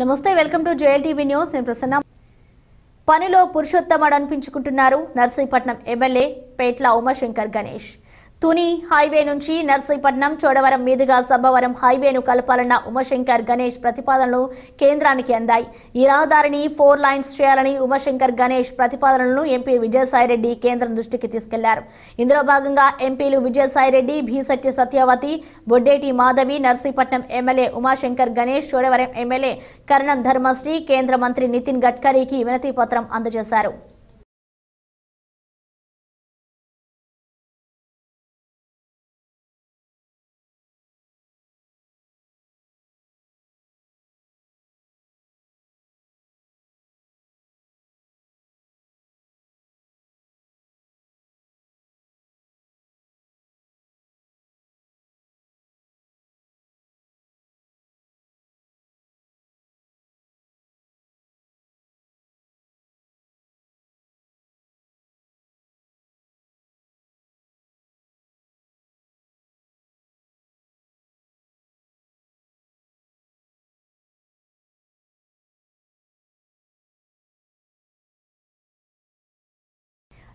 నమస్తే welcome to TV news నేను ప్రసన్న పనిలో అనిపించుకుంటున్నారు నర్సీపట్నం ఎమ్మెల్యే పేట్ల ఉమాశంకర్ గణేష్ తుని హైవే నుంచి నర్సీపట్నం చోడవరం మీదుగా సబ్బవరం హైవేను కలపాలన్న ఉమాశంకర్ గణేష్ ప్రతిపాదనలు కేంద్రానికి అందాయి ఈ రహదారిని ఫోర్ లైన్స్ చేయాలని ఉమాశంకర్ గణేష్ ప్రతిపాదనలను ఎంపీ విజయసాయిరెడ్డి కేంద్రం దృష్టికి తీసుకెళ్లారు ఇందులో భాగంగా ఎంపీలు విజయసాయిరెడ్డి భీసత్య సత్యవతి బొడ్డేటి మాధవి నర్సీపట్నం ఎమ్మెల్యే ఉమాశంకర్ గణేష్ చోడవరం ఎమ్మెల్యే కరణం ధర్మశ్రీ కేంద్ర మంత్రి నితిన్ గడ్కరీకి వినతి పత్రం అందజేశారు